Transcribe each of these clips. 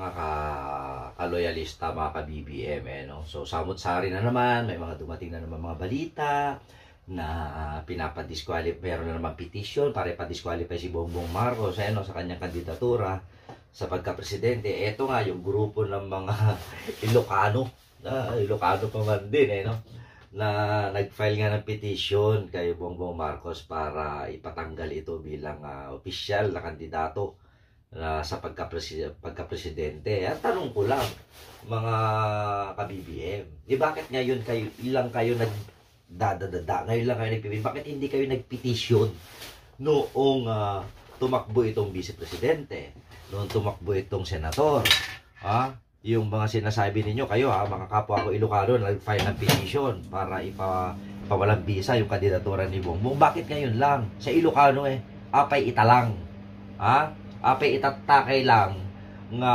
mga ka kaloyalista, mga ka-BBM. Eh, no? So, samot-sari na naman, may mga dumating na naman mga balita na uh, pinapadisqualify, meron na naman petition para ipadisqualify si Bongbong Marcos eh, no? sa kanyang kandidatura sa pagka-presidente. Ito nga yung grupo ng mga Ilocano, na uh, Ilocano pa man din eh, no? na nag-file nga ng petition kay Bongbong Marcos para ipatanggal ito bilang uh, ah, official na kandidato na sa pagka-presidente. Pagka At tanong ko lang, mga ka-BBM, eh bakit ngayon kayo, ilang kayo nag dadadada, ngayon lang kayo nagpipitisyon, bakit hindi kayo nagpetisyon noong uh, tumakbo itong vice-presidente, noong tumakbo itong senator, ha? Yung mga sinasabi ninyo kayo ha, mga kapwa ko Ilocano nag-file ng petition para ipa pawalang visa yung kandidatura ni Bongbong. Bakit ngayon lang? Sa Ilocano eh, apay italang. Ha? apay itattakay lang nga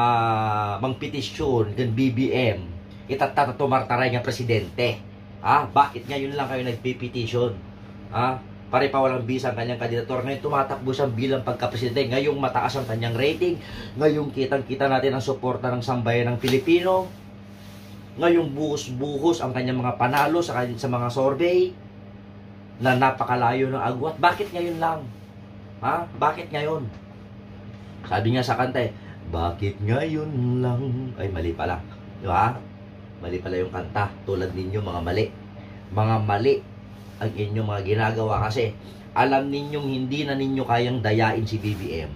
mangpetisyon gan BBM itatta tumartaray nga presidente ha bakit ngayon lang kayo nagpepetisyon ha pare pa walang bisa ang kanyang kandidator ngayon tumatakbo siyang bilang pagkapresidente ngayong mataas ang kanyang rating ngayong kitang kita natin ang suporta ng sambayan ng Pilipino ngayong buhos-buhos ang kanyang mga panalo sa, kanyang, sa mga survey na napakalayo ng agwat bakit ngayon lang ha bakit ngayon sabi nga sa kanta eh, bakit ngayon lang? Ay, mali pala. Di ba? Mali pala yung kanta. Tulad ninyo, mga mali. Mga mali ang inyong mga ginagawa kasi alam ninyong hindi na ninyo kayang dayain si BBM.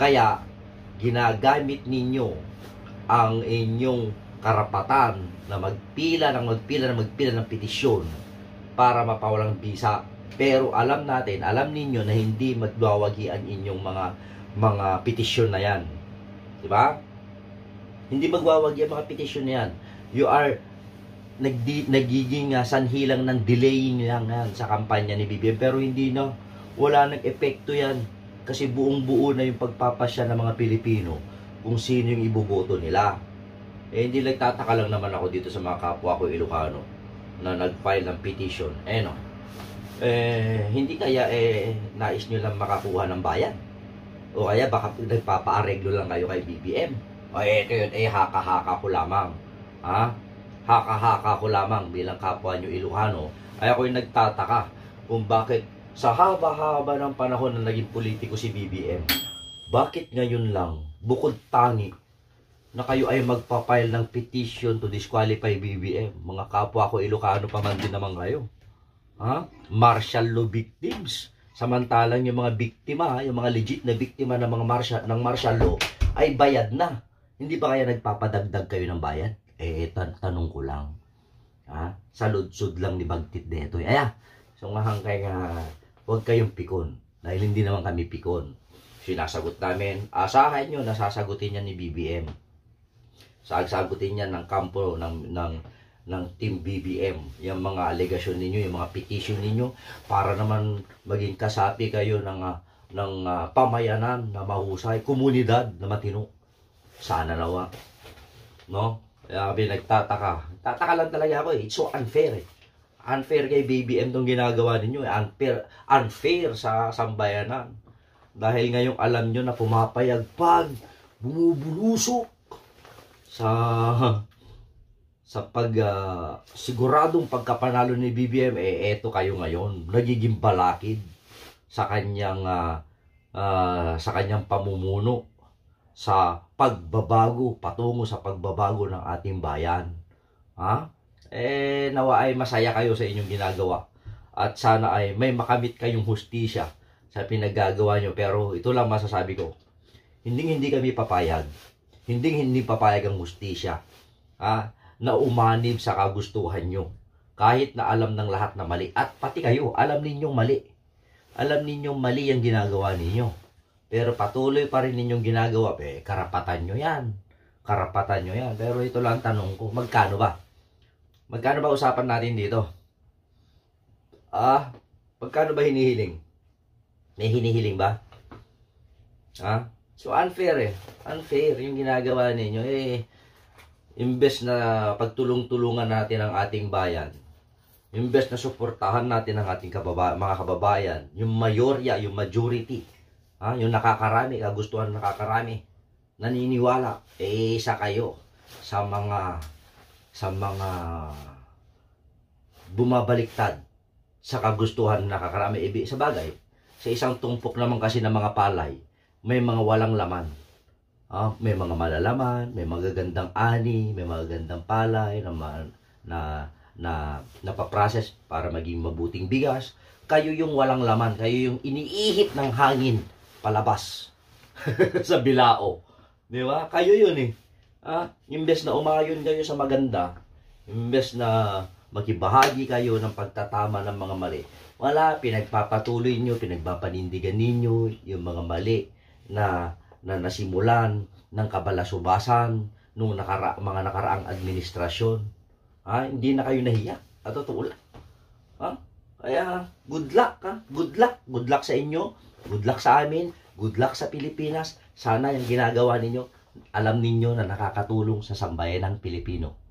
Kaya, ginagamit ninyo ang inyong karapatan na magpila ng magpila ng magpila ng petisyon para mapawalang bisa. Pero alam natin, alam ninyo na hindi ang inyong mga mga petisyon na yan. Di ba? Hindi magwawag yung mga petisyon na yan. You are nagdi, nagiging uh, ah, sanhi lang ng delaying lang yan sa kampanya ni BBM. Pero hindi no, wala nang epekto yan. Kasi buong buo na yung pagpapasya ng mga Pilipino kung sino yung iboboto nila. Eh, hindi nagtataka lang naman ako dito sa mga kapwa ko Ilocano na nag-file ng petition. Eh, no. Eh, hindi kaya eh, nais nyo lang makakuha ng bayan. O kaya baka nagpapaareglo lang kayo kay BBM. O eto eh, yun, eh haka-haka ko lamang. Ha? Haka-haka ko lamang bilang kapwa nyo Ilocano. Ay ako yung nagtataka kung bakit sa haba-haba ng panahon na naging politiko si BBM, bakit ngayon lang, bukod tangi, na kayo ay magpapile ng petition to disqualify BBM? Mga kapwa ko Ilocano pa man din naman kayo. Ha? Martial law victims. Samantalang yung mga biktima, yung mga legit na biktima ng mga martial, ng martial law ay bayad na. Hindi ba kaya nagpapadagdag kayo ng bayad? Eh, eh tan tanong ko lang. Ha? Sa lang ni Bagtit Deto. Aya, so nga hangkay nga, huwag kayong pikon. Dahil hindi naman kami pikon. Sinasagot namin, asahan nyo, nasasagutin niya ni BBM. Sasagutin niya ng kampo, ng, ng, ng Team BBM. Yung mga allegation ninyo, yung mga petition ninyo para naman maging kasapi kayo ng ah, ng uh, pamayanan na mahusay, komunidad na matino. Sana nawa. No? Sabi, nagtataka. Tataka lang talaga ako eh. It's so unfair eh. Unfair kay BBM tong ginagawa ninyo eh. Unfair, unfair sa sambayanan. Dahil ngayong alam nyo na pumapayagpag, bumubulusok sa sa pag uh, siguradong pagkapanalo ni BBM eh eto kayo ngayon nagiging balakid sa kanyang uh, uh, sa kanyang pamumuno sa pagbabago patungo sa pagbabago ng ating bayan ha eh nawa ay masaya kayo sa inyong ginagawa at sana ay may makamit kayong hustisya sa pinagagawa nyo pero ito lang masasabi ko hindi hindi kami papayag hindi hindi papayag ang hustisya ha na umanib sa kagustuhan nyo. Kahit na alam ng lahat na mali. At pati kayo, alam ninyong mali. Alam ninyong mali ang ginagawa ninyo. Pero patuloy pa rin ninyong ginagawa. Eh, karapatan nyo yan. Karapatan nyo yan. Pero ito lang tanong ko, magkano ba? Magkano ba usapan natin dito? Ah, magkano ba hinihiling? May hinihiling ba? Ha? Ah, so unfair eh. Unfair yung ginagawa ninyo. Eh, imbes na pagtulong-tulungan natin ang ating bayan, imbes na suportahan natin ang ating kababa mga kababayan, yung mayorya, yung majority, ha? yung nakakarami, kagustuhan nakakarami, naniniwala, eh isa kayo sa mga sa mga bumabaliktad sa kagustuhan na nakakarami. Ibig sa bagay, sa isang tumpok naman kasi ng mga palay, may mga walang laman. Uh, may mga malalaman, may magagandang ani, may magagandang palay na, na, na napaprocess para maging mabuting bigas. Kayo yung walang laman, kayo yung iniihip ng hangin palabas sa bilao. Di ba? Kayo yun eh. Ah, imbes na umayon kayo sa maganda, imbes na magibahagi kayo ng pagtatama ng mga mali, wala, pinagpapatuloy nyo, pinagpapanindigan ninyo yung mga mali na na nasimulan ng kabalasubasan nung nakara mga nakaraang administrasyon. Ha? Hindi na kayo nahiya. At totoo lang. Ha? Kaya, good luck. Ha? Good luck. Good luck sa inyo. Good luck sa amin. Good luck sa Pilipinas. Sana yung ginagawa ninyo, alam ninyo na nakakatulong sa sambayan ng Pilipino.